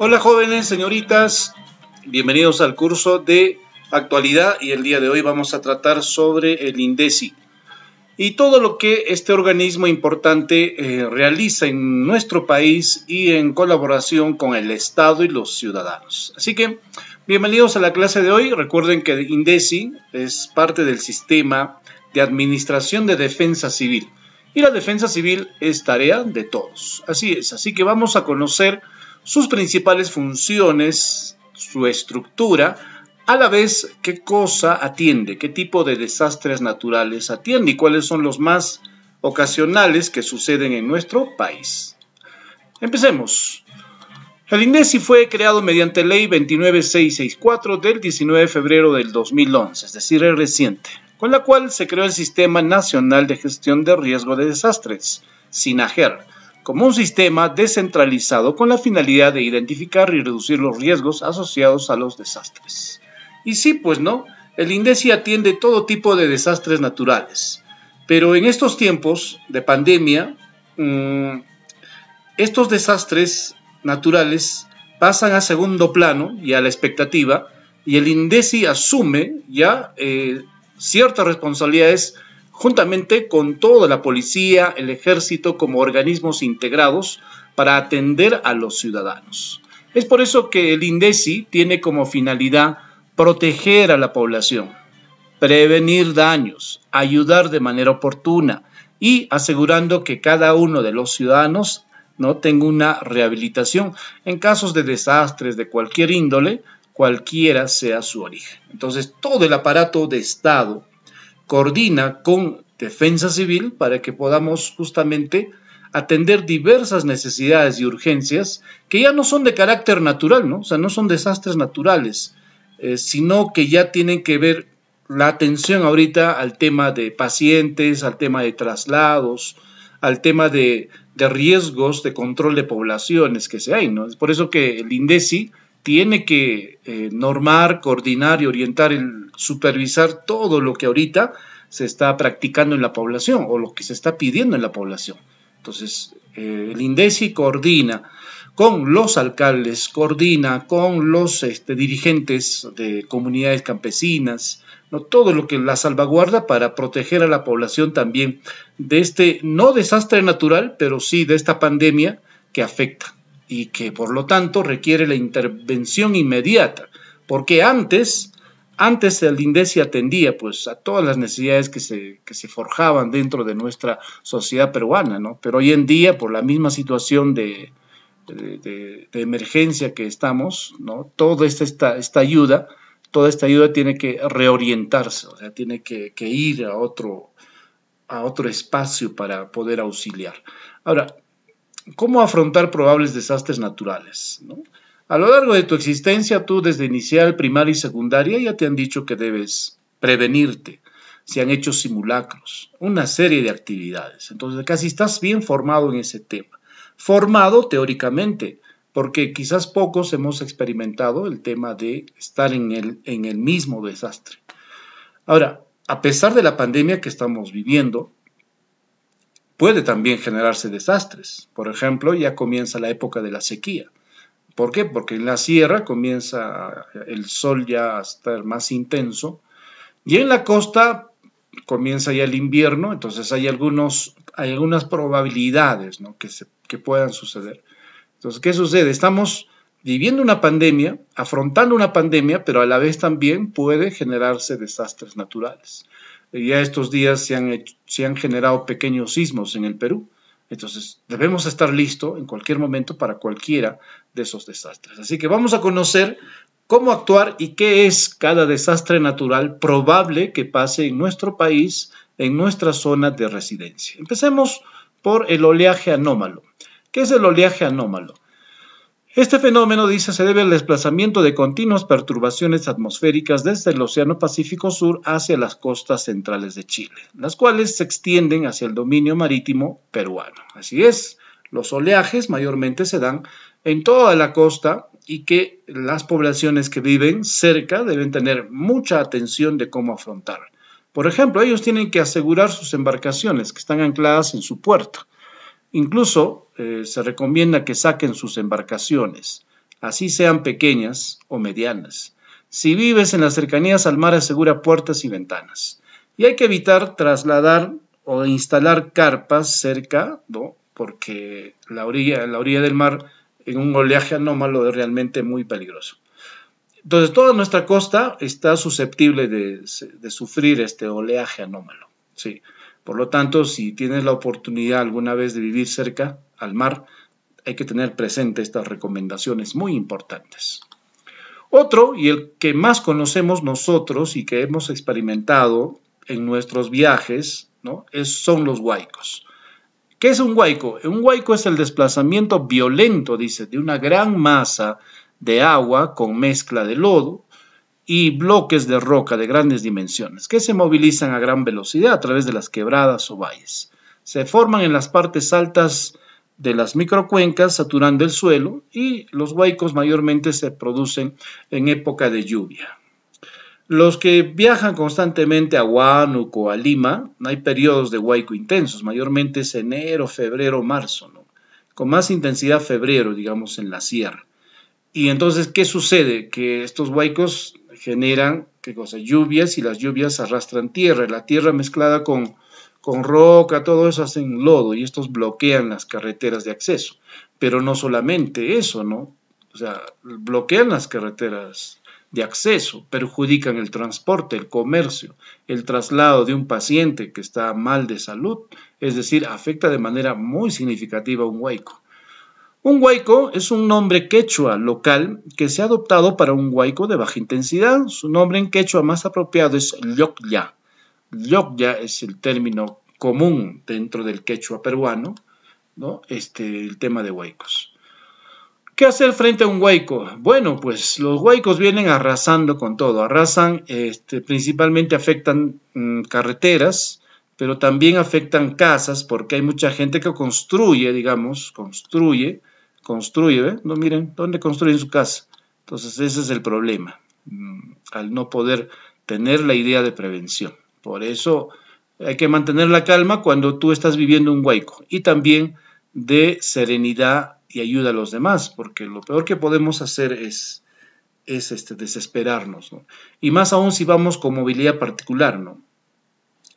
Hola jóvenes, señoritas, bienvenidos al curso de actualidad y el día de hoy vamos a tratar sobre el INDECI y todo lo que este organismo importante eh, realiza en nuestro país y en colaboración con el Estado y los ciudadanos. Así que bienvenidos a la clase de hoy. Recuerden que el INDECI es parte del sistema de administración de defensa civil y la defensa civil es tarea de todos. Así es, así que vamos a conocer sus principales funciones, su estructura, a la vez qué cosa atiende, qué tipo de desastres naturales atiende y cuáles son los más ocasionales que suceden en nuestro país. Empecemos. El INESI fue creado mediante ley 29664 del 19 de febrero del 2011, es decir, el reciente, con la cual se creó el Sistema Nacional de Gestión de Riesgo de Desastres, SINAGER, como un sistema descentralizado con la finalidad de identificar y reducir los riesgos asociados a los desastres. Y sí, pues no, el INDECI atiende todo tipo de desastres naturales, pero en estos tiempos de pandemia, mm, estos desastres naturales pasan a segundo plano y a la expectativa, y el INDECI asume ya eh, ciertas responsabilidades juntamente con toda la policía, el ejército como organismos integrados para atender a los ciudadanos. Es por eso que el INDECI tiene como finalidad proteger a la población, prevenir daños, ayudar de manera oportuna y asegurando que cada uno de los ciudadanos no tenga una rehabilitación en casos de desastres de cualquier índole, cualquiera sea su origen. Entonces, todo el aparato de Estado coordina con Defensa Civil para que podamos justamente atender diversas necesidades y urgencias que ya no son de carácter natural, ¿no? O sea, no son desastres naturales, eh, sino que ya tienen que ver la atención ahorita al tema de pacientes, al tema de traslados, al tema de, riesgos de control de poblaciones que se hay, ¿no? Es por eso que el INDECI tiene que eh, normar, coordinar y orientar, supervisar todo lo que ahorita se está practicando en la población o lo que se está pidiendo en la población. Entonces, eh, el INDECI coordina con los alcaldes, coordina con los este, dirigentes de comunidades campesinas, ¿no? todo lo que la salvaguarda para proteger a la población también de este, no desastre natural, pero sí de esta pandemia que afecta y que por lo tanto requiere la intervención inmediata, porque antes, antes el INDECI atendía pues a todas las necesidades que se, forjaban dentro de nuestra sociedad peruana, ¿no? Pero hoy en día, por la misma situación de, de, emergencia que estamos, ¿no? Toda esta, esta, ayuda, toda esta ayuda tiene que reorientarse, o sea, tiene que, que ir a otro, a otro espacio para poder auxiliar. Ahora, cómo afrontar probables desastres naturales. A lo largo de tu existencia, tú desde inicial, primaria y secundaria ya te han dicho que debes prevenirte. Se han hecho simulacros, una serie de actividades. Entonces, casi estás bien formado en ese tema. Formado teóricamente, porque quizás pocos hemos experimentado el tema de estar en el mismo desastre. Ahora, a pesar de la pandemia que estamos viviendo, puede también generarse desastres. Por ejemplo, ya comienza la época de la sequía. ¿Por qué? Porque en la sierra comienza el sol ya a estar más intenso y en la costa comienza ya el invierno, entonces hay, algunos, algunas probabilidades que puedan suceder. Entonces, ¿qué sucede? Estamos viviendo una pandemia, afrontando una pandemia, pero a la vez también puede generarse desastres naturales ya estos días se han, se han generado pequeños sismos en el Perú. Entonces, debemos estar listos en cualquier momento para cualquiera de esos desastres. Así que vamos a conocer cómo actuar y qué es cada desastre natural probable que pase en nuestro país, en nuestra zona de residencia. Empecemos por el oleaje anómalo. ¿Qué es el oleaje anómalo? Este fenómeno, dice, se debe al desplazamiento de continuas perturbaciones atmosféricas desde el Océano Pacífico Sur hacia las costas centrales de Chile, las cuales se extienden hacia el dominio marítimo peruano. Así es, los oleajes mayormente se dan en toda la costa y que las poblaciones que viven cerca deben tener mucha atención de cómo afrontar. Por ejemplo, ellos tienen que asegurar sus embarcaciones que están ancladas en su puerto Incluso eh, se recomienda que saquen sus embarcaciones, así sean pequeñas o medianas. Si vives en las cercanías al mar, asegura puertas y ventanas. Y hay que evitar trasladar o instalar carpas cerca, porque la orilla, la orilla del mar en un oleaje anómalo es realmente muy peligroso. Entonces, toda nuestra costa está susceptible de, de sufrir este oleaje anómalo. Sí. Por lo tanto, si tienes la oportunidad alguna vez de vivir cerca al mar, hay que tener presente estas recomendaciones muy importantes. Otro, y el que más conocemos nosotros y que hemos experimentado en nuestros viajes, ¿no? son los huaicos. ¿Qué es un huaico? Un huaico es el desplazamiento violento, dice, de una gran masa de agua con mezcla de lodo y bloques de roca de grandes dimensiones que se movilizan a gran velocidad a través de las quebradas o valles. Se forman en las partes altas de las microcuencas saturando el suelo y los huaicos mayormente se producen en época de lluvia. Los que viajan constantemente a Huánuco a Lima, hay periodos de huaico intensos, mayormente es enero, febrero, marzo, con más intensidad febrero, digamos, en la sierra. Y entonces, ¿qué sucede? Que estos huaicos generan, ¿qué cosa? Lluvias y las lluvias arrastran tierra. La tierra mezclada con, con roca, todo eso hacen lodo y estos bloquean las carreteras de acceso. Pero no solamente eso, ¿no? O sea, bloquean las carreteras de acceso, perjudican el transporte, el comercio, el traslado de un paciente que está mal de salud, es decir, afecta de manera muy significativa a un hueco. Un huayco es un nombre quechua local que se ha adoptado para un huayco de baja intensidad. Su nombre en quechua más apropiado es llocya. Llocya es el término común dentro del quechua peruano, ¿no? este, el tema de huaycos. ¿Qué hacer frente a un huayco? Bueno, pues los huaycos vienen arrasando con todo. Arrasan, este, principalmente afectan mm, carreteras, pero también afectan casas porque hay mucha gente que construye, digamos, construye construye, ¿eh? no miren, ¿dónde construyen su casa? Entonces ese es el problema, mm, al no poder tener la idea de prevención. Por eso hay que mantener la calma cuando tú estás viviendo un huaico y también de serenidad y ayuda a los demás, porque lo peor que podemos hacer es, es este, desesperarnos, ¿no? Y más aún si vamos con movilidad particular, ¿no?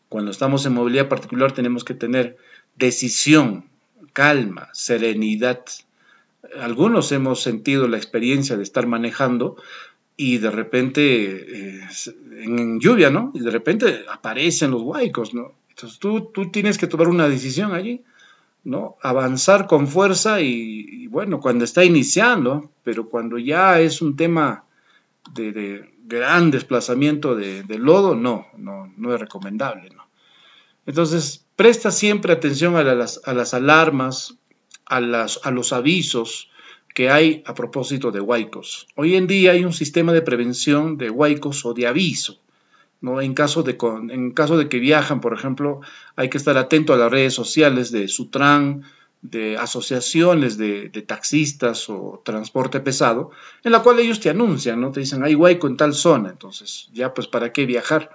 Cuando estamos en movilidad particular tenemos que tener decisión, calma, serenidad, algunos hemos sentido la experiencia de estar manejando y de repente eh, en lluvia, ¿no? Y de repente aparecen los huaicos, ¿no? Entonces tú, tienes que tomar una decisión allí, ¿no? Avanzar con fuerza y, bueno, cuando está iniciando, pero cuando ya es un tema de, gran desplazamiento de, lodo, no, no, no es recomendable, ¿no? Entonces, presta siempre atención a las, a las alarmas, a, las, a los avisos que hay a propósito de huaicos. Hoy en día hay un sistema de prevención de huaicos o de aviso. ¿no? En, caso de, en caso de que viajan, por ejemplo, hay que estar atento a las redes sociales de Sutran, de asociaciones de, taxistas o transporte pesado, en la cual ellos te anuncian, ¿no? Te dicen, hay huaico en tal zona, entonces ya pues para qué viajar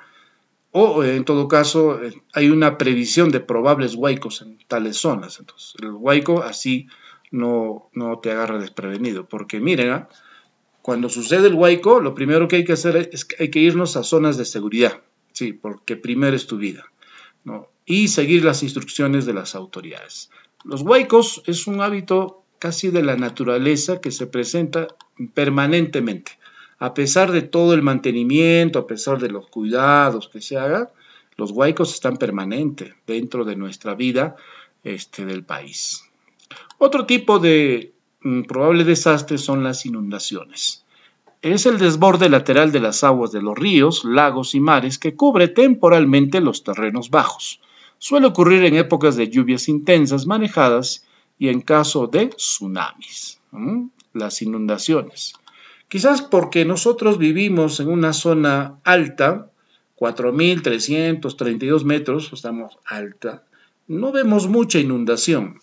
o eh, en todo caso eh, hay una previsión de probables huaicos en tales zonas. Entonces, el huaico así no, te agarra desprevenido, porque miren, ¿ah? cuando sucede el huaico, lo primero que hay que hacer es hay que irnos a zonas de seguridad, sí, porque primero es tu vida, y seguir las instrucciones de las autoridades. Los huaicos es un hábito casi de la naturaleza que se presenta permanentemente a pesar de todo el mantenimiento, a pesar de los cuidados que se haga, los huaicos están permanentes dentro de nuestra vida este, del país. Otro tipo de mm, probable desastre son las inundaciones. Es el desborde lateral de las aguas de los ríos, lagos y mares que cubre temporalmente los terrenos bajos. Suele ocurrir en épocas de lluvias intensas manejadas y en caso de tsunamis, las inundaciones. Quizás porque nosotros vivimos en una zona alta, 4.332 metros, pues, estamos alta, no vemos mucha inundación,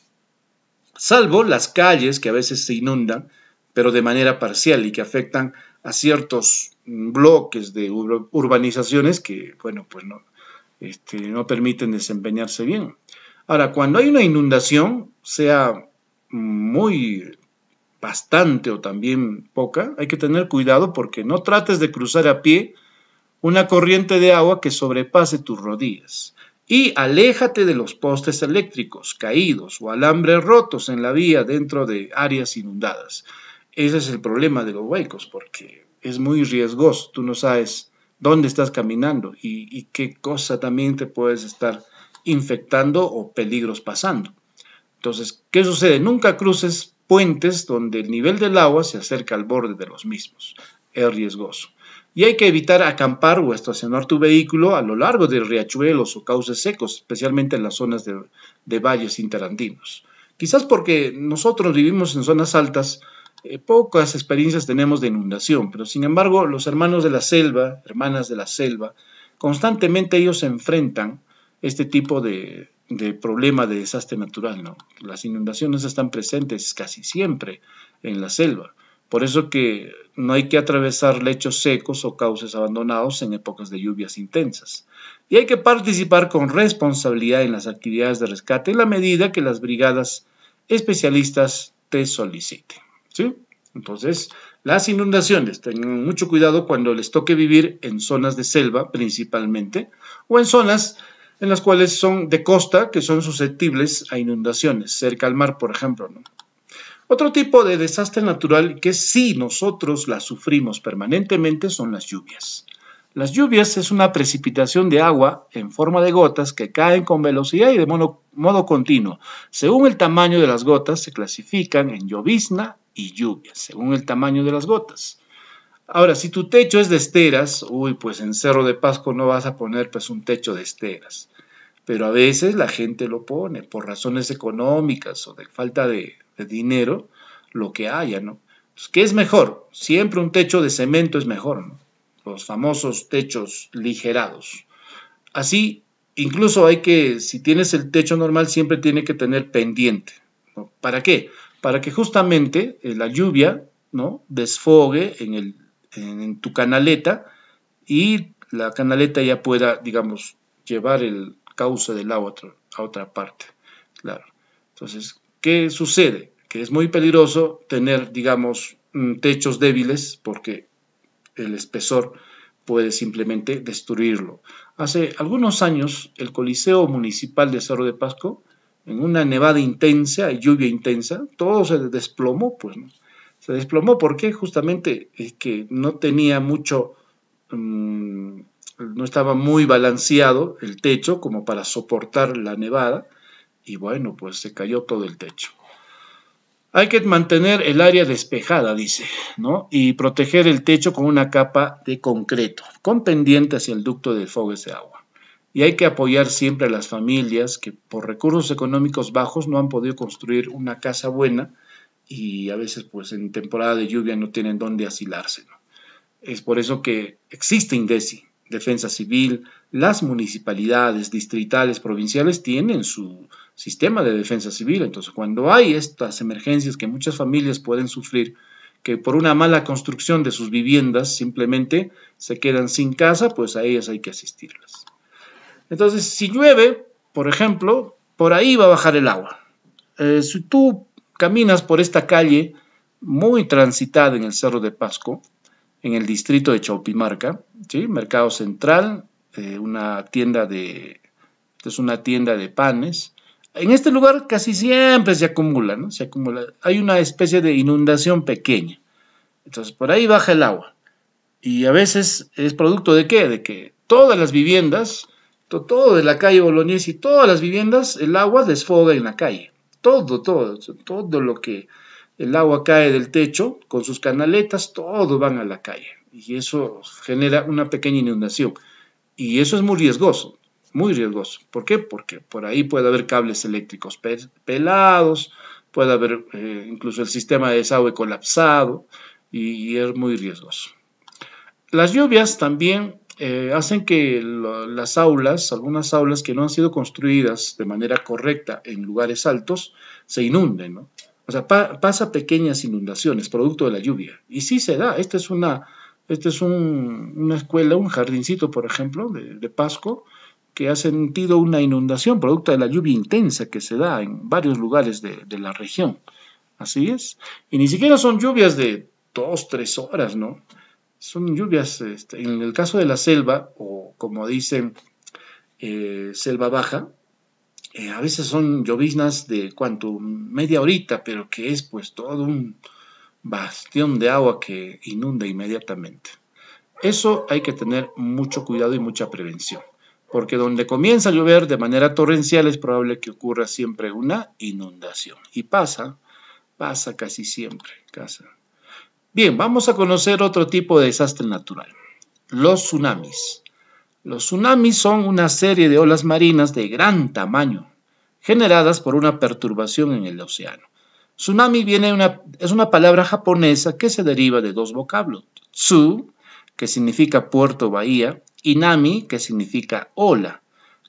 salvo las calles que a veces se inundan, pero de manera parcial y que afectan a ciertos bloques de urbanizaciones que, bueno, pues no, este, no permiten desempeñarse bien. Ahora, cuando hay una inundación, sea muy bastante o también poca, hay que tener cuidado porque no trates de cruzar a pie una corriente de agua que sobrepase tus rodillas. Y aléjate de los postes eléctricos caídos o alambres rotos en la vía dentro de áreas inundadas. Ese es el problema de los huecos porque es muy riesgoso. Tú no sabes dónde estás caminando y, y qué cosa también te puedes estar infectando o peligros pasando. Entonces, ¿qué sucede? Nunca cruces puentes donde el nivel del agua se acerca al borde de los mismos. Es riesgoso. Y hay que evitar acampar o estacionar tu vehículo a lo largo de riachuelos o cauces secos, especialmente en las zonas de, de valles interandinos. Quizás porque nosotros vivimos en zonas altas, eh, pocas experiencias tenemos de inundación, pero sin embargo los hermanos de la selva, hermanas de la selva, constantemente ellos se enfrentan este tipo de, de problema de desastre natural, ¿no? Las inundaciones están presentes casi siempre en la selva. Por eso que no hay que atravesar lechos secos o cauces abandonados en épocas de lluvias intensas. Y hay que participar con responsabilidad en las actividades de rescate en la medida que las brigadas especialistas te soliciten. ¿sí? Entonces, las inundaciones, tengan mucho cuidado cuando les toque vivir en zonas de selva principalmente o en zonas en las cuales son de costa que son susceptibles a inundaciones, cerca al mar, por ejemplo. Otro tipo de desastre natural que sí nosotros la sufrimos permanentemente son las lluvias. Las lluvias es una precipitación de agua en forma de gotas que caen con velocidad y de modo, continuo. Según el tamaño de las gotas, se clasifican en llovizna y lluvia, según el tamaño de las gotas. Ahora, si tu techo es de esteras, uy, pues en Cerro de Pasco no vas a poner pues un techo de esteras pero a veces la gente lo pone por razones económicas o de falta de, dinero, lo que haya, ¿no? Pues, ¿Qué es mejor? Siempre un techo de cemento es mejor, ¿no? Los famosos techos ligerados. Así, incluso hay que, si tienes el techo normal, siempre tiene que tener pendiente. ¿Para qué? Para que justamente eh, la lluvia, ¿no? Desfogue en, en tu canaleta y la canaleta ya pueda, digamos, llevar el, causa del agua a otra parte. Claro. Entonces, ¿qué sucede? Que es muy peligroso tener, digamos, mm, techos débiles porque el espesor puede simplemente destruirlo. Hace algunos años, el Coliseo Municipal de Cerro de Pasco, en una nevada intensa, y lluvia intensa, todo se desplomó, pues, ¿no? Se desplomó porque justamente es que no tenía mucho, mm, no estaba muy balanceado el techo como para soportar la nevada y bueno, pues se cayó todo el techo. Hay que mantener el área despejada, dice, ¿no? Y proteger el techo con una capa de concreto, con pendiente hacia el ducto de fogues de agua. Y hay que apoyar siempre a las familias que por recursos económicos bajos no han podido construir una casa buena y a veces pues en temporada de lluvia no tienen dónde asilarse. Es por eso que existe INDECI, defensa civil, las municipalidades distritales, provinciales tienen su sistema de defensa civil. Entonces, cuando hay estas emergencias que muchas familias pueden sufrir, que por una mala construcción de sus viviendas simplemente se quedan sin casa, pues a ellas hay que asistirlas. Entonces, si llueve, por ejemplo, por ahí va a bajar el agua. Eh, si tú caminas por esta calle muy transitada en el Cerro de Pasco, en el distrito de Chaupimarca, ¿sí? Mercado Central, eh, una tienda de, es una tienda de panes. En este lugar casi siempre se acumula, ¿no? Se acumula. Hay una especie de inundación pequeña. Entonces, por ahí baja el agua. Y a veces es producto de qué? De que todas las viviendas, todo de la calle y todas las viviendas, el agua desfoga en la calle. Todo, todo, todo lo que el agua cae del techo, con sus canaletas, todo van a la calle. Y eso genera una pequeña inundación. Y eso es muy riesgoso, muy riesgoso. ¿Por qué? Porque por ahí puede haber cables eléctricos pelados, puede haber eh, incluso el sistema de desagüe colapsado y, es muy riesgoso. Las lluvias también eh, hacen que las aulas, algunas aulas que no han sido construidas de manera correcta en lugares altos, se inunden. ¿no? O sea, pasa pequeñas inundaciones producto de la lluvia. Y sí se da. Esta es una, es una escuela, un jardincito, por ejemplo, de, Pasco, que ha sentido una inundación producto de la lluvia intensa que se da en varios lugares de, la región. Así es. Y ni siquiera son lluvias de dos, tres horas, ¿no? Son lluvias, este, en el caso de la selva, o como dicen, eh, selva baja, eh, a veces son lloviznas de cuanto media horita, pero que es pues todo un bastión de agua que inunda inmediatamente. Eso hay que tener mucho cuidado y mucha prevención, porque donde comienza a llover de manera torrencial es probable que ocurra siempre una inundación. Y pasa, pasa casi siempre, casa Bien, vamos a conocer otro tipo de desastre natural, los tsunamis. Los tsunamis son una serie de olas marinas de gran tamaño, generadas por una perturbación en el océano. Tsunami viene es una palabra japonesa que se deriva de dos vocablos, tsu, que significa puerto bahía, y nami, que significa ola.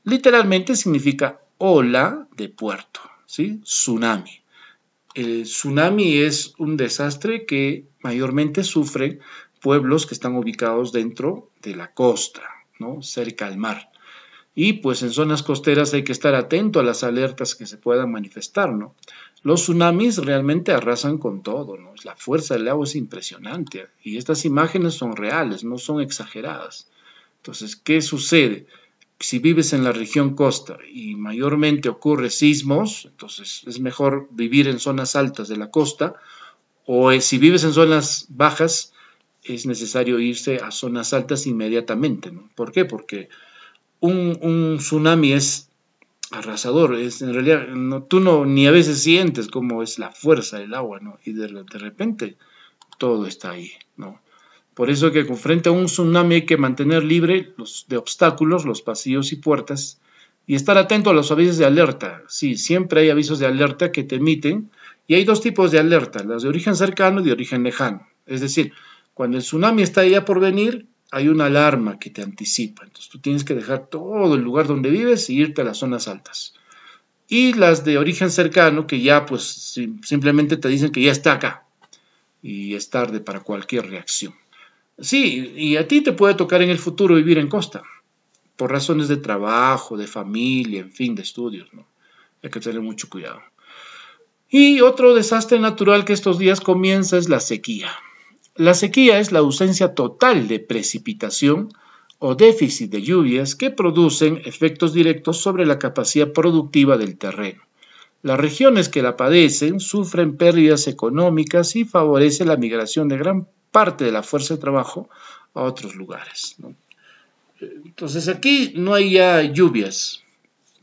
Literalmente significa ola de puerto, ¿sí? Tsunami. El tsunami es un desastre que mayormente sufren pueblos que están ubicados dentro de la costa cerca al mar. Y pues en zonas costeras hay que estar atento a las alertas que se puedan manifestar, ¿no? Los tsunamis realmente arrasan con todo, ¿no? La fuerza del agua es impresionante y estas imágenes son reales, no son exageradas. Entonces, ¿qué sucede? Si vives en la región costa y mayormente ocurre sismos, entonces es mejor vivir en zonas altas de la costa o eh, si vives en zonas bajas, es necesario irse a zonas altas inmediatamente. ¿no? ¿Por qué? Porque un, tsunami es arrasador, es en realidad no, tú no ni a veces sientes cómo es la fuerza del agua, ¿no? Y de, repente todo está ahí, ¿no? Por eso que frente a un tsunami hay que mantener libre los de obstáculos, los pasillos y puertas y estar atento a los avisos de alerta. Sí, siempre hay avisos de alerta que te emiten y hay dos tipos de alerta, las de origen cercano y de origen lejano. Es decir, cuando el tsunami está ya por venir, hay una alarma que te anticipa. Entonces tú tienes que dejar todo el lugar donde vives y irte a las zonas altas. Y las de origen cercano, que ya pues simplemente te dicen que ya está acá. Y es tarde para cualquier reacción. Sí, y a ti te puede tocar en el futuro vivir en costa, por razones de trabajo, de familia, en fin, de estudios, ¿no? Hay que tener mucho cuidado. Y otro desastre natural que estos días comienza es la sequía. La sequía es la ausencia total de precipitación o déficit de lluvias que producen efectos directos sobre la capacidad productiva del terreno. Las regiones que la padecen sufren pérdidas económicas y favorece la migración de gran parte de la fuerza de trabajo a otros lugares. Entonces aquí no hay ya lluvias,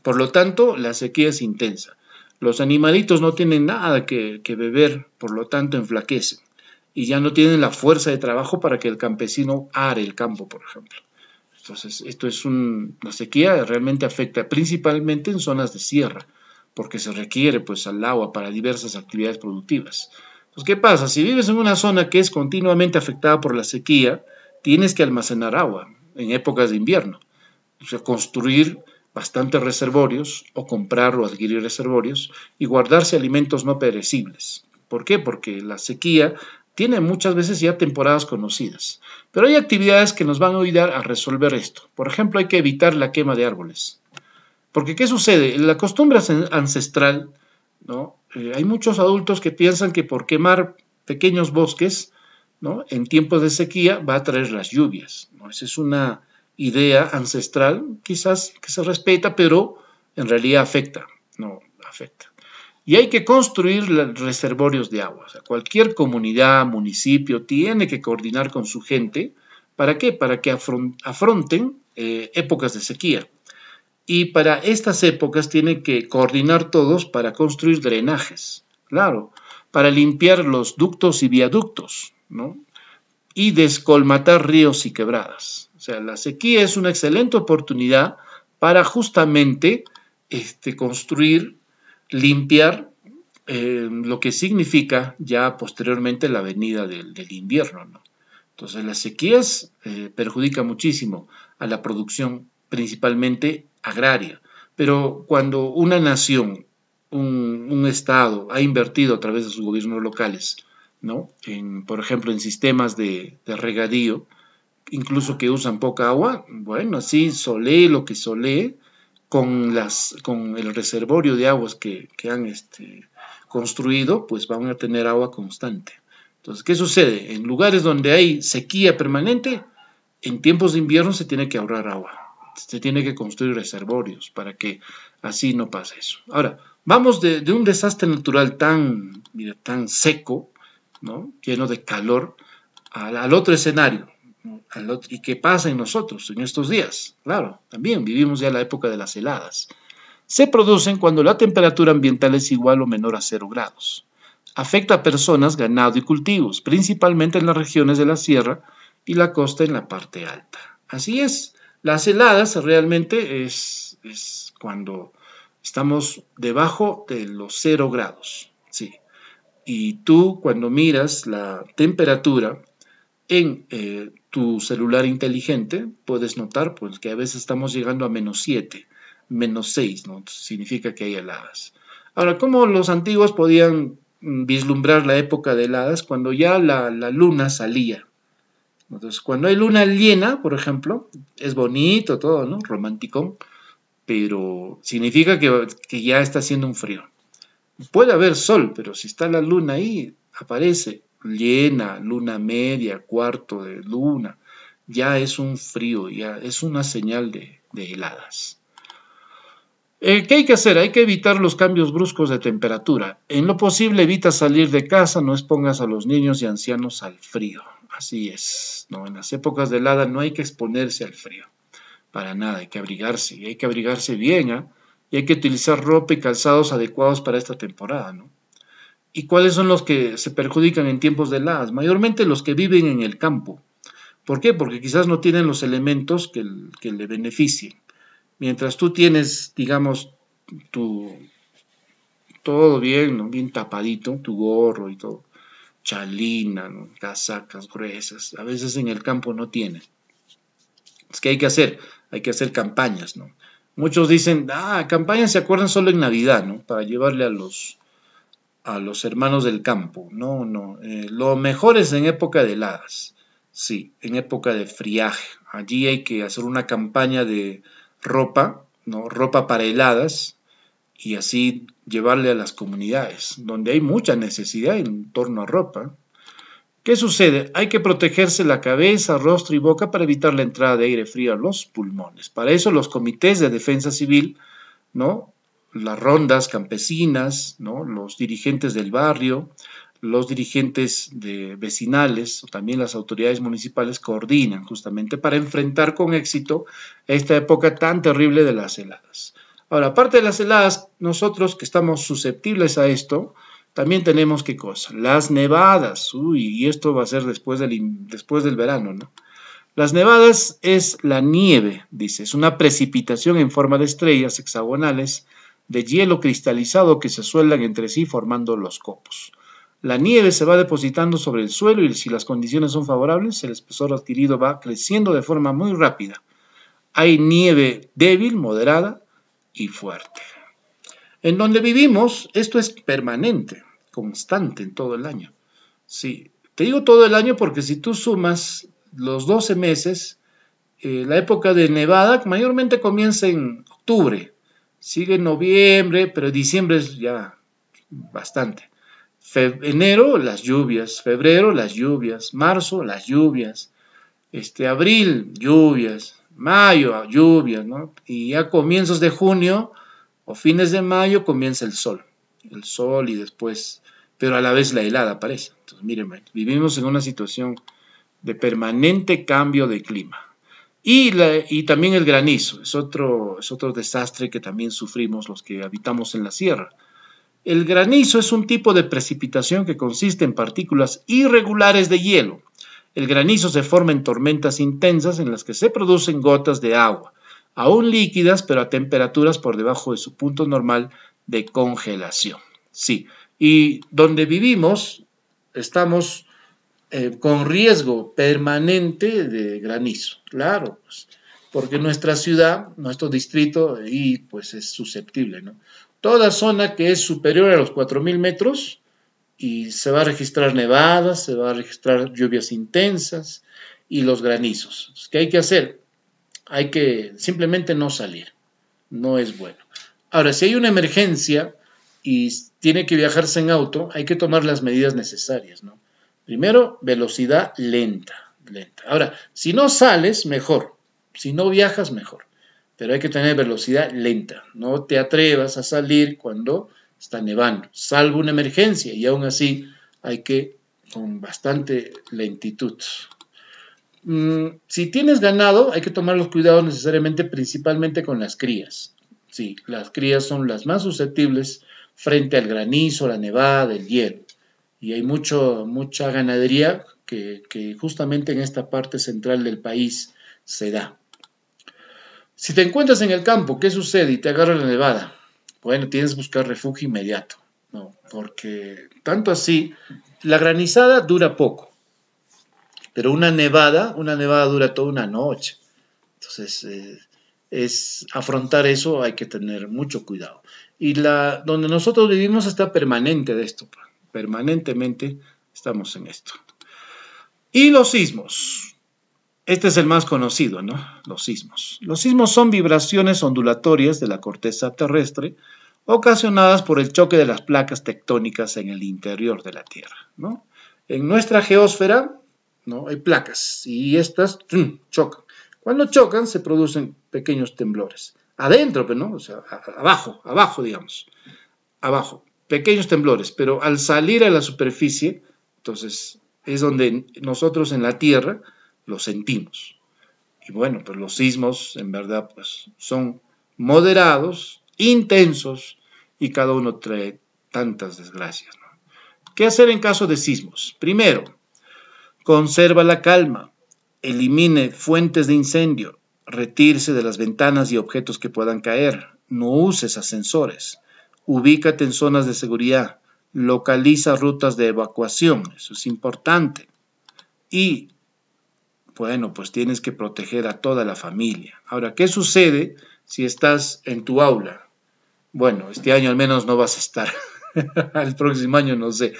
por lo tanto la sequía es intensa. Los animalitos no tienen nada que beber, por lo tanto enflaquecen y ya no tienen la fuerza de trabajo para que el campesino are el campo, por ejemplo. Entonces, esto es un, la sequía realmente afecta principalmente en zonas de sierra, porque se requiere pues al agua para diversas actividades productivas. Entonces, pues, ¿qué pasa? Si vives en una zona que es continuamente afectada por la sequía, tienes que almacenar agua en épocas de invierno. O sea, construir bastantes reservorios o comprar o adquirir reservorios y guardarse alimentos no perecibles. ¿Por qué? Porque la sequía tiene muchas veces ya temporadas conocidas, pero hay actividades que nos van a ayudar a resolver esto. Por ejemplo, hay que evitar la quema de árboles. Porque, ¿qué sucede? en La costumbre ancestral, ¿no? Eh, hay muchos adultos que piensan que por quemar pequeños bosques, ¿no? En tiempos de sequía va a traer las lluvias. Esa es una idea ancestral, quizás que se respeta, pero en realidad afecta, no afecta. Y hay que construir reservorios de agua. cualquier comunidad, municipio, tiene que coordinar con su gente. ¿Para qué? Para que afronten eh, épocas de sequía. Y para estas épocas tienen que coordinar todos para construir drenajes, claro, para limpiar los ductos y viaductos, ¿no? Y descolmatar ríos y quebradas. O sea, la sequía es una excelente oportunidad para justamente este, construir limpiar eh, lo que significa ya posteriormente la venida del, invierno. Entonces las sequías eh, perjudican muchísimo a la producción principalmente agraria, pero cuando una nación, un, Estado ha invertido a través de sus gobiernos locales, ¿no? por ejemplo, en sistemas de, regadío, incluso que usan poca agua, bueno, así solee lo que solee, con, el reservorio de aguas que, han este, construido, pues van a tener agua constante. Entonces, ¿qué sucede? En lugares donde hay sequía permanente, en tiempos de invierno se tiene que ahorrar agua, se tiene que construir reservorios para que así no pase eso. Ahora, vamos de, un desastre natural tan, seco, lleno de calor, al otro escenario, ¿Y qué pasa en nosotros en estos días? Claro, también vivimos ya la época de las heladas. Se producen cuando la temperatura ambiental es igual o menor a cero grados. Afecta a personas, ganado y cultivos, principalmente en las regiones de la sierra y la costa en la parte alta. Así es, las heladas realmente es, cuando estamos debajo de los cero grados. Sí. Y tú cuando miras la temperatura en eh, tu celular inteligente, puedes notar pues, que a veces estamos llegando a menos 7, menos 6, ¿no? significa que hay heladas. Ahora, ¿cómo los antiguos podían mm, vislumbrar la época de heladas cuando ya la, luna salía? Entonces, cuando hay luna llena, por ejemplo, es bonito todo, ¿no? Romántico, pero significa que, que ya está haciendo un frío. Puede haber sol, pero si está la luna ahí, aparece llena, luna media, cuarto de luna, ya es un frío, ya es una señal de, heladas. Eh, ¿Qué hay que hacer? Hay que evitar los cambios bruscos de temperatura. En lo posible evita salir de casa, no expongas a los niños y ancianos al frío. Así es, ¿no? En las épocas de helada no hay que exponerse al frío. Para nada, hay que abrigarse. Y hay que abrigarse bien, ¿ah? Y hay que utilizar ropa y calzados adecuados para esta temporada, ¿no? ¿Y cuáles son los que se perjudican en tiempos de heladas? Mayormente los que viven en el campo. ¿Por qué? Porque quizás no tienen los elementos que, le beneficien. Mientras tú tienes, digamos, tu todo bien, ¿no? bien tapadito, tu gorro y todo, chalina, casacas gruesas, a veces en el campo no tienen. Es que hay que hacer, hay que hacer campañas, ¿no? Muchos dicen, ah, campañas se acuerdan solo en Navidad, ¿no? Para llevarle a los, a los hermanos del campo. No, no. Eh, lo mejor es en época de heladas. Sí, en época de friaje. Allí hay que hacer una campaña de ropa, ¿no? ropa para heladas, y así llevarle a las comunidades, donde hay mucha necesidad en torno a ropa. ¿Qué sucede? Hay que protegerse la cabeza, rostro y boca para evitar la entrada de aire frío a los pulmones. Para eso los comités de defensa civil ¿no? las rondas campesinas, ¿no? los dirigentes del barrio, los dirigentes de vecinales, también las autoridades municipales coordinan justamente para enfrentar con éxito esta época tan terrible de las heladas. Ahora, aparte de las heladas, nosotros que estamos susceptibles a esto, también tenemos qué cosa? Las nevadas. y esto va a ser después del, después del verano, Las nevadas es la nieve, dice, es una precipitación en forma de estrellas hexagonales de hielo cristalizado que se sueldan entre sí formando los copos. La nieve se va depositando sobre el suelo y si las condiciones son favorables, el espesor adquirido va creciendo de forma muy rápida. Hay nieve débil, moderada y fuerte. En donde vivimos, esto es permanente, constante en todo el año. Sí, te digo todo el año porque si tú sumas los 12 meses, eh, la época de nevada mayormente comienza en octubre, Sigue noviembre, pero diciembre es ya bastante. enero, las lluvias. Febrero, las lluvias. Marzo, las lluvias. Este, abril, lluvias. Mayo, lluvias, ¿no? Y ya comienzos de junio o fines de mayo comienza el sol. El sol y después, pero a la vez la helada aparece. Entonces, miren, vivimos en una situación de permanente cambio de clima. Y, también el granizo, es otro, es otro desastre que también sufrimos los que habitamos en la sierra. El granizo es un tipo de precipitación que consiste en partículas irregulares de hielo. El granizo se forma en tormentas intensas en las que se producen gotas de agua, aún líquidas pero a temperaturas por debajo de su punto normal de congelación. Sí, y donde vivimos estamos eh, con riesgo permanente de granizo, claro, pues, porque nuestra ciudad, nuestro distrito, ahí pues es susceptible, ¿no? Toda zona que es superior a los 4.000 metros, y se va a registrar nevadas, se va a registrar lluvias intensas y los granizos. ¿Qué hay que hacer? Hay que simplemente no salir, no es bueno. Ahora, si hay una emergencia y tiene que viajarse en auto, hay que tomar las medidas necesarias, ¿no? Primero, velocidad lenta, lenta. Ahora, si no sales, mejor. Si no viajas, mejor. Pero hay que tener velocidad lenta. No te atrevas a salir cuando está nevando, salvo una emergencia. Y aún así hay que con bastante lentitud. Mm, si tienes ganado, hay que tomar los cuidados necesariamente, principalmente con las crías. Sí, las crías son las más susceptibles frente al granizo, la nevada, el hielo y hay mucho, mucha ganadería que, justamente en esta parte central del país se da. Si te encuentras en el campo, ¿qué sucede? Y te agarra la nevada. Bueno, tienes que buscar refugio inmediato, Porque tanto así, la granizada dura poco, pero una nevada, una nevada dura toda una noche. Entonces, eh, es afrontar eso hay que tener mucho cuidado. Y la, donde nosotros vivimos está permanente de esto. Pues permanentemente estamos en esto. Y los sismos. Este es el más conocido, ¿no? Los sismos. Los sismos son vibraciones ondulatorias de la corteza terrestre ocasionadas por el choque de las placas tectónicas en el interior de la Tierra, ¿no? En nuestra geósfera, ¿no? Hay placas y estas chocan. Cuando chocan se producen pequeños temblores. Adentro, pero no, o sea, abajo, abajo, digamos. Abajo pequeños temblores, pero al salir a la superficie, entonces es donde nosotros en la Tierra lo sentimos. Y bueno, pues los sismos en verdad pues son moderados, intensos y cada uno trae tantas desgracias. ¿Qué hacer en caso de sismos? Primero, conserva la calma, elimine fuentes de incendio, retírese de las ventanas y objetos que puedan caer, no uses ascensores ubícate en zonas de seguridad, localiza rutas de evacuación, eso es importante. Y, bueno, pues tienes que proteger a toda la familia. Ahora, ¿qué sucede si estás en tu aula? Bueno, este año al menos no vas a estar, el próximo año no sé.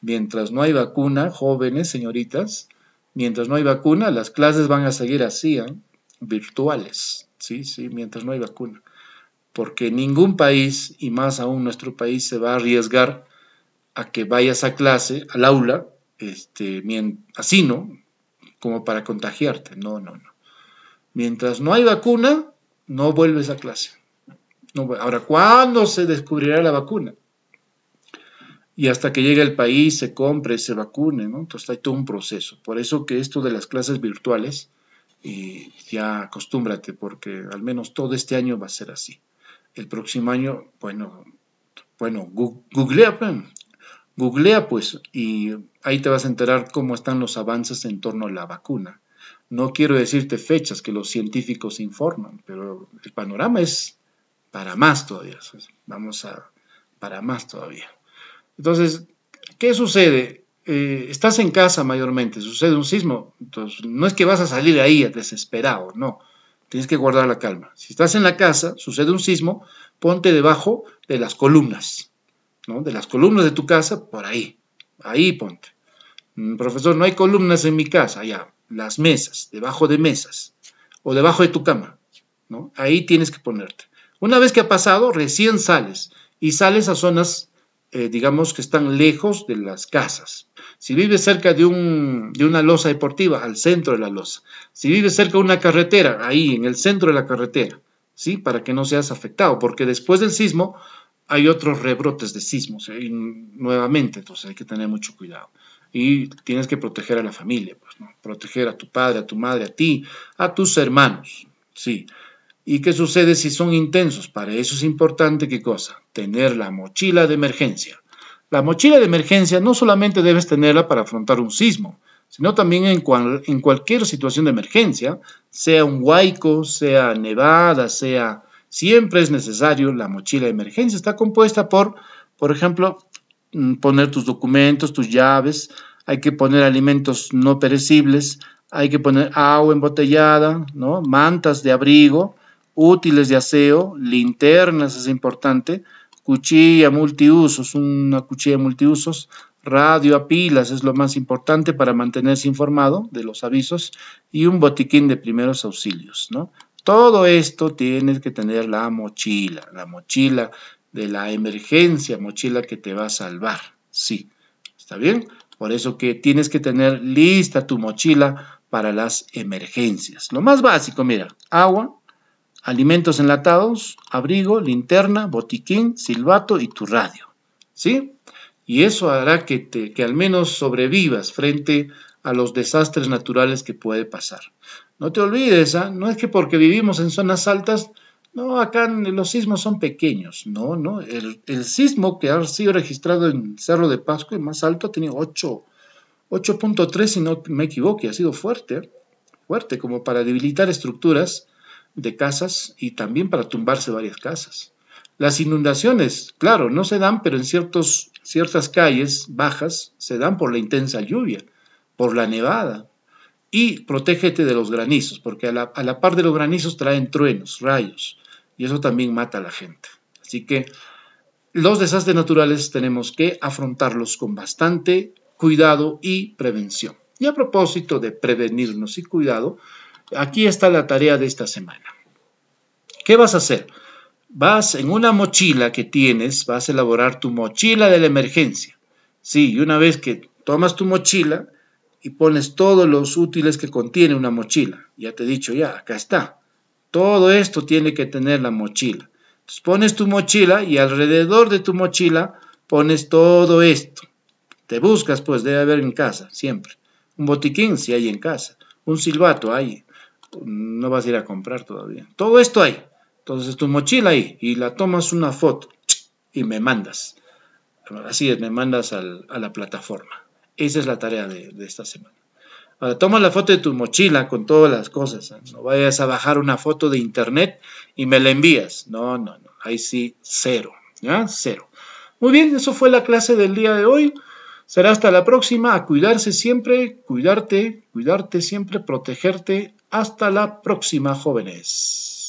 Mientras no hay vacuna, jóvenes, señoritas, mientras no hay vacuna, las clases van a seguir así, ¿eh? virtuales, sí, sí, mientras no hay vacuna porque ningún país, y más aún nuestro país, se va a arriesgar a que vayas a clase, al aula, este, así, ¿no? Como para contagiarte. No, no, no. Mientras no hay vacuna, no vuelves a clase. ahora, ¿cuándo se descubrirá la vacuna? Y hasta que llegue el país, se compre, se vacune, ¿no? Entonces hay todo un proceso. Por eso que esto de las clases virtuales, y eh, ya acostúmbrate, porque al menos todo este año va a ser así el próximo año, bueno, bueno, googlea, pues, googlea pues y ahí te vas a enterar cómo están los avances en torno a la vacuna. No quiero decirte fechas que los científicos informan, pero el panorama es para más todavía. Vamos a para más todavía. Entonces, ¿qué sucede? Eh, estás en casa mayormente, sucede un sismo, entonces no es que vas a salir ahí desesperado, no. Tienes que guardar la calma. Si estás en la casa, sucede un sismo, ponte debajo de las columnas, ¿no? De las columnas de tu casa, por ahí. Ahí ponte. Mm, profesor, no hay columnas en mi casa, allá. Las mesas, debajo de mesas o debajo de tu cama, ¿no? Ahí tienes que ponerte. Una vez que ha pasado, recién sales y sales a zonas eh, digamos que están lejos de las casas. Si vives cerca de, una losa deportiva, al centro de la losa. Si vives cerca de una carretera, ahí, en el centro de la carretera, ¿sí? Para que no seas afectado, porque después del sismo hay otros rebrotes de sismos, eh, nuevamente, entonces hay que tener mucho cuidado. Y tienes que proteger a la familia, pues, proteger a tu padre, a tu madre, a ti, a tus hermanos, sí. ¿Y qué sucede si son intensos? Para eso es importante, ¿qué cosa? Tener la mochila de emergencia. La mochila de emergencia no solamente debes tenerla para afrontar un sismo, sino también en, cualquier situación de emergencia, sea un huaico, sea nevada, sea... Siempre es necesario, la mochila de emergencia está compuesta por, por ejemplo, mm, poner tus documentos, tus llaves, hay que poner alimentos no perecibles, hay que poner agua embotellada, ¿no? mantas de abrigo, útiles de aseo, linternas es importante, cuchilla multiusos, una cuchilla multiusos, radio a pilas es lo más importante para mantenerse informado de los avisos y un botiquín de primeros auxilios, ¿no? Todo esto tienes que tener la mochila, la mochila de la emergencia, mochila que te va a salvar, sí, ¿está bien? Por eso que tienes que tener lista tu mochila para las emergencias. Lo más básico, mira, agua, alimentos enlatados, abrigo, linterna, botiquín, silbato y tu radio. ¿Sí? Y eso hará que, te, que al menos sobrevivas frente a los desastres naturales que puede pasar. No te olvides, ¿ah? no es que porque vivimos en zonas altas, no, acá los sismos son pequeños, no, no. El, sismo que ha sido registrado en Cerro de Pascua el más alto, ha tenido 8.3, si no me equivoque, ha sido fuerte, fuerte, como para debilitar estructuras de casas y también para tumbarse varias casas. Las inundaciones, claro, no se dan, pero en ciertos, ciertas calles bajas se dan por la intensa lluvia, por la nevada. Y protégete de los granizos, porque a la, par de los granizos traen truenos, rayos, y eso también mata a la gente. Así que los desastres naturales tenemos que afrontarlos con bastante cuidado y prevención. Y a propósito de prevenirnos y cuidado, Aquí está la tarea de esta semana. ¿Qué vas a hacer? Vas en una mochila que tienes, vas a elaborar tu mochila de la emergencia. Sí, y una vez que tomas tu mochila y pones todos los útiles que contiene una mochila. Ya te he dicho, ya, acá está. Todo esto tiene que tener la mochila. Entonces pones tu mochila y alrededor de tu mochila pones todo esto. Te buscas, pues debe haber en casa, siempre. Un botiquín si hay en casa. Un silbato hay no vas a ir a comprar todavía. Todo esto hay. Entonces tu mochila ahí y la tomas una foto y me mandas. Así es, me mandas a la plataforma. Esa es la tarea de, esta semana. Ahora, toma la foto de tu mochila con todas las cosas. No vayas a bajar una foto de internet y me la envías. No, no, no. Ahí sí, cero. ¿ya? Cero. Muy bien, eso fue la clase del día de hoy. Será hasta la próxima, a cuidarse siempre, cuidarte, cuidarte siempre, protegerte. Hasta la próxima, jóvenes.